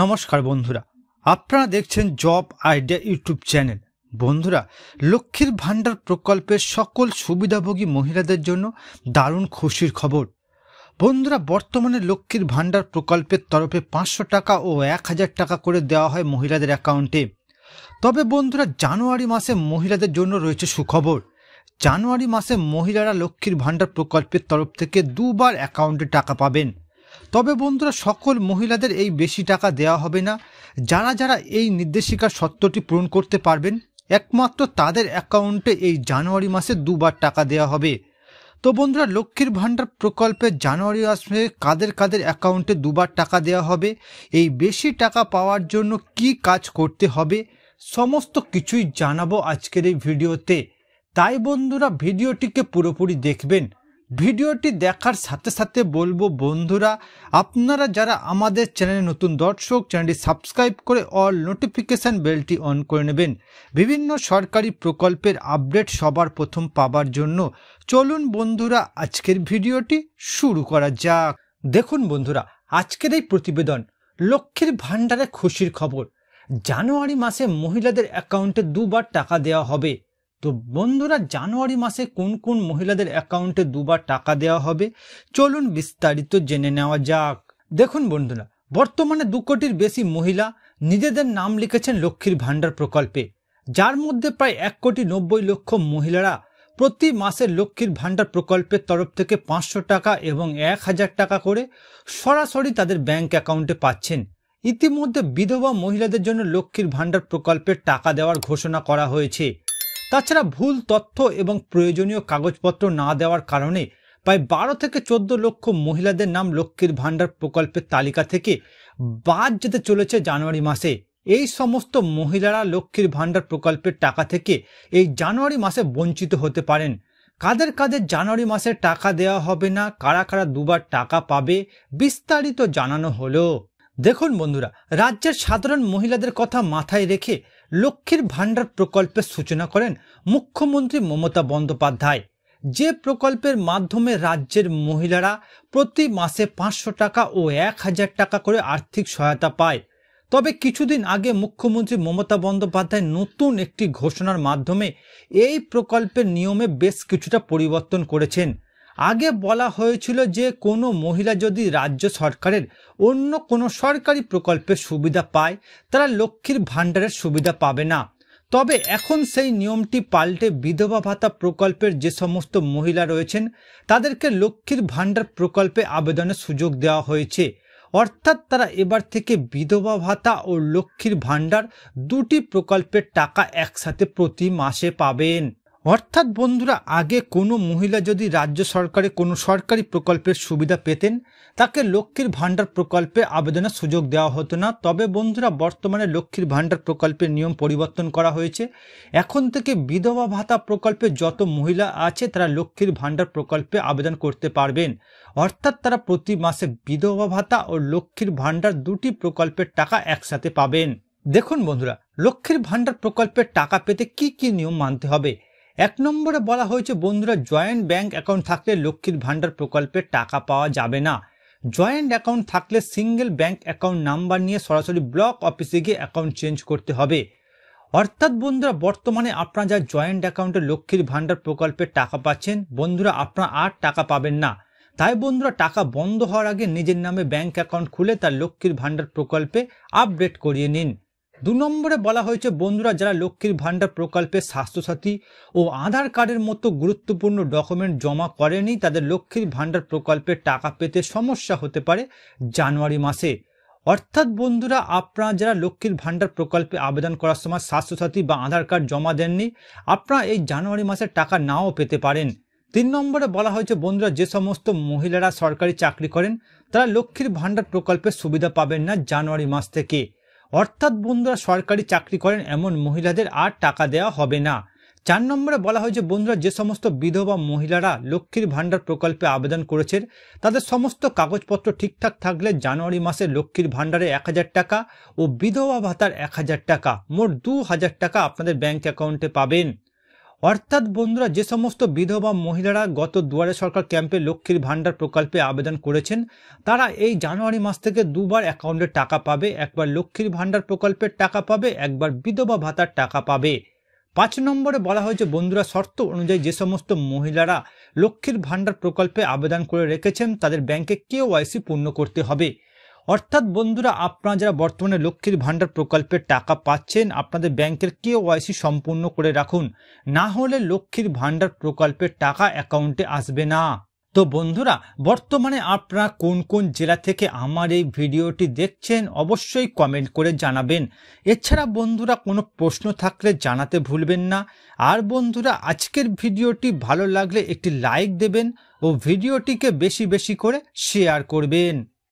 নমস্কার বন্ধুরা আপনারা দেখছেন জব আইডিয়া ইউটিউব চ্যানেল বন্ধুরা লক্ষ্মীর ভাণ্ডার প্রকল্পের সকল সুবিধাভোগী মহিলাদের জন্য দারুণ খুশির খবর বন্ধুরা বর্তমানে লক্ষ্মীর ভাণ্ডার প্রকল্পের তরফে পাঁচশো টাকা ও এক হাজার টাকা করে দেওয়া হয় মহিলাদের অ্যাকাউন্টে তবে বন্ধুরা জানুয়ারি মাসে মহিলাদের জন্য রয়েছে সুখবর জানুয়ারি মাসে মহিলারা লক্ষ্মীর ভাণ্ডার প্রকল্পের তরফ থেকে দুবার অ্যাকাউন্টে টাকা পাবেন তবে বন্ধুরা সকল মহিলাদের এই বেশি টাকা দেওয়া হবে না যারা যারা এই নির্দেশিকা সত্যটি পূরণ করতে পারবেন একমাত্র তাদের অ্যাকাউন্টে এই জানুয়ারি মাসে দুবার টাকা দেওয়া হবে তো বন্ধুরা লক্ষ্মীর ভাণ্ডার প্রকল্পে জানুয়ারি মাসে কাদের কাদের অ্যাকাউন্টে দুবার টাকা দেওয়া হবে এই বেশি টাকা পাওয়ার জন্য কি কাজ করতে হবে সমস্ত কিছুই জানাবো আজকের এই ভিডিওতে তাই বন্ধুরা ভিডিওটিকে পুরোপুরি দেখবেন ভিডিওটি দেখার সাথে সাথে বলবো বন্ধুরা আপনারা যারা আমাদের চ্যানেলে নতুন দর্শক চ্যানেলটি সাবস্ক্রাইব করে অল নোটিফিকেশান বেলটি অন করে নেবেন বিভিন্ন সরকারি প্রকল্পের আপডেট সবার প্রথম পাবার জন্য চলুন বন্ধুরা আজকের ভিডিওটি শুরু করা যাক দেখুন বন্ধুরা আজকের এই প্রতিবেদন লক্ষ্মীর ভাণ্ডারে খুশির খবর জানুয়ারি মাসে মহিলাদের অ্যাকাউন্টে দুবার টাকা দেওয়া হবে তো বন্ধুরা জানুয়ারি মাসে কোন কোন মহিলাদের অ্যাকাউন্টে দুবার টাকা দেওয়া হবে চলুন বিস্তারিত জেনে নেওয়া যাক দেখুন বন্ধুরা বর্তমানে দু কোটির বেশি মহিলা নিজেদের নাম লিখেছেন লক্ষ্মীর ভাণ্ডার প্রকল্পে যার মধ্যে প্রায় এক কোটি নব্বই লক্ষ মহিলারা প্রতি মাসে লক্ষ্মীর ভাণ্ডার প্রকল্পের তরফ থেকে পাঁচশো টাকা এবং এক হাজার টাকা করে সরাসরি তাদের ব্যাংক অ্যাকাউন্টে পাচ্ছেন ইতিমধ্যে বিধবা মহিলাদের জন্য লক্ষ্মীর ভাণ্ডার প্রকল্পের টাকা দেওয়ার ঘোষণা করা হয়েছে তাছাড়া ভুল তথ্য এবং প্রয়োজনীয় কাগজপত্র না দেওয়ার কারণে প্রায় বারো থেকে চোদ্দ লক্ষ মহিলাদের নাম লক্ষ্মীর ভাণ্ডার প্রকল্পের তালিকা থেকে বাদ যেতে চলেছে জানুয়ারি মাসে এই সমস্ত মহিলারা লক্ষ্মীর ভাণ্ডার প্রকল্পের টাকা থেকে এই জানুয়ারি মাসে বঞ্চিত হতে পারেন কাদের কাদের জানুয়ারি মাসে টাকা দেওয়া হবে না কারা কারা দুবার টাকা পাবে বিস্তারিত জানানো হলো দেখুন বন্ধুরা রাজ্যের সাধারণ মহিলাদের কথা মাথায় রেখে লক্ষ্মীর ভাণ্ডার প্রকল্পের সূচনা করেন মুখ্যমন্ত্রী মমতা বন্দ্যোপাধ্যায় যে প্রকল্পের মাধ্যমে রাজ্যের মহিলারা প্রতি মাসে পাঁচশো টাকা ও এক হাজার টাকা করে আর্থিক সহায়তা পায় তবে কিছুদিন আগে মুখ্যমন্ত্রী মমতা বন্দ্যোপাধ্যায় নতুন একটি ঘোষণার মাধ্যমে এই প্রকল্পের নিয়মে বেশ কিছুটা পরিবর্তন করেছেন আগে বলা হয়েছিল যে কোনো মহিলা যদি রাজ্য সরকারের অন্য কোনো সরকারি প্রকল্পের সুবিধা পায় তারা লক্ষ্মীর ভাণ্ডারের সুবিধা পাবে না তবে এখন সেই নিয়মটি পাল্টে বিধবা ভাতা প্রকল্পের যে সমস্ত মহিলা রয়েছেন তাদেরকে লক্ষ্মীর ভাণ্ডার প্রকল্পে আবেদনের সুযোগ দেওয়া হয়েছে অর্থাৎ তারা এবার থেকে বিধবা ভাতা ও লক্ষ্মীর ভাণ্ডার দুটি প্রকল্পের টাকা একসাথে প্রতি মাসে পাবেন অর্থাৎ বন্ধুরা আগে কোনো মহিলা যদি রাজ্য সরকারে কোনো সরকারি প্রকল্পের সুবিধা পেতেন তাকে লক্ষ্মীর ভাণ্ডার প্রকল্পে আবেদনের সুযোগ দেওয়া হতো না তবে বন্ধুরা বর্তমানে লক্ষ্মীর ভাণ্ডার প্রকল্পের নিয়ম পরিবর্তন করা হয়েছে এখন থেকে বিধবা ভাতা প্রকল্পে যত মহিলা আছে তারা লক্ষ্মীর ভাণ্ডার প্রকল্পে আবেদন করতে পারবেন অর্থাৎ তারা প্রতি মাসে বিধবা ভাতা ও লক্ষ্মীর ভাণ্ডার দুটি প্রকল্পের টাকা একসাথে পাবেন দেখুন বন্ধুরা লক্ষ্মীর ভাণ্ডার প্রকল্পের টাকা পেতে কি কি নিয়ম মানতে হবে এক নম্বরে বলা হয়েছে বন্ধুরা জয়েন্ট ব্যাংক অ্যাকাউন্ট থাকলে লক্ষ্মীর ভাণ্ডার প্রকল্পে টাকা পাওয়া যাবে না জয়েন্ট অ্যাকাউন্ট থাকলে সিঙ্গেল ব্যাংক অ্যাকাউন্ট নাম্বার নিয়ে সরাসরি ব্লক অফিসে গিয়ে অ্যাকাউন্ট চেঞ্জ করতে হবে অর্থাৎ বন্ধুরা বর্তমানে আপনারা যা জয়েন্ট অ্যাকাউন্টে লক্ষ্মীর ভাণ্ডার প্রকল্পে টাকা পাচ্ছেন বন্ধুরা আপনারা আর টাকা পাবেন না তাই বন্ধুরা টাকা বন্ধ হওয়ার আগে নিজের নামে ব্যাংক অ্যাকাউন্ট খুলে তার লক্ষ্মীর ভাণ্ডার প্রকল্পে আপডেট করিয়ে নিন দু নম্বরে বলা হয়েছে বন্ধুরা যারা লক্ষ্মীর ভাণ্ডার প্রকল্পে স্বাস্থ্যসাথী ও আধার কার্ডের মতো গুরুত্বপূর্ণ ডকুমেন্ট জমা করেনি তাদের লক্ষ্মীর ভাণ্ডার প্রকল্পে টাকা পেতে সমস্যা হতে পারে জানুয়ারি মাসে অর্থাৎ বন্ধুরা আপনারা যারা লক্ষ্মীর ভাণ্ডার প্রকল্পে আবেদন করার সময় স্বাস্থ্যসাথী বা আধার কার্ড জমা দেননি আপনারা এই জানুয়ারি মাসে টাকা নাও পেতে পারেন তিন নম্বরে বলা হয়েছে বন্ধুরা যে সমস্ত মহিলারা সরকারি চাকরি করেন তারা লক্ষ্মীর ভাণ্ডার প্রকল্পের সুবিধা পাবেন না জানুয়ারি মাস থেকে অর্থাৎ বন্ধুরা সরকারি চাকরি করেন এমন মহিলাদের আর টাকা দেওয়া হবে না চার নম্বরে বলা হয় যে বন্ধুরা যে সমস্ত বিধবা মহিলারা লক্ষ্মীর ভাণ্ডার প্রকল্পে আবেদন করেছেন তাদের সমস্ত কাগজপত্র ঠিকঠাক থাকলে জানুয়ারি মাসে লক্ষ্মীর ভাণ্ডারে এক হাজার টাকা ও বিধবা ভাতার এক হাজার টাকা মোট দু হাজার টাকা আপনাদের ব্যাংক অ্যাকাউন্টে পাবেন অর্থাৎ বন্ধুরা যে সমস্ত বিধবা মহিলারা গত দুয়ারে সরকার ক্যাম্পে লক্ষ্মীর ভাণ্ডার প্রকল্পে আবেদন করেছেন তারা এই জানুয়ারি মাস থেকে দুবার অ্যাকাউন্টে টাকা পাবে একবার লক্ষ্মীর ভাণ্ডার প্রকল্পের টাকা পাবে একবার বিধবা ভাতার টাকা পাবে পাঁচ নম্বরে বলা হয়েছে বন্ধুরা শর্ত অনুযায়ী যে সমস্ত মহিলারা লক্ষ্মীর ভাণ্ডার প্রকল্পে আবেদন করে রেখেছেন তাদের ব্যাংকে কেওয়াইসি পূর্ণ করতে হবে অর্থাৎ বন্ধুরা আপনারা যারা বর্তমানে লক্ষ্মীর ভাণ্ডার প্রকল্পের টাকা পাচ্ছেন আপনাদের ব্যাংকের কেওয়াইসি সম্পূর্ণ করে রাখুন না হলে লক্ষ্মীর ভাণ্ডার প্রকল্পের টাকা অ্যাকাউন্টে আসবে না তো বন্ধুরা বর্তমানে আপনারা কোন কোন জেলা থেকে আমার এই ভিডিওটি দেখছেন অবশ্যই কমেন্ট করে জানাবেন এছাড়া বন্ধুরা কোনো প্রশ্ন থাকলে জানাতে ভুলবেন না আর বন্ধুরা আজকের ভিডিওটি ভালো লাগলে একটি লাইক দেবেন ও ভিডিওটিকে বেশি বেশি করে শেয়ার করবেন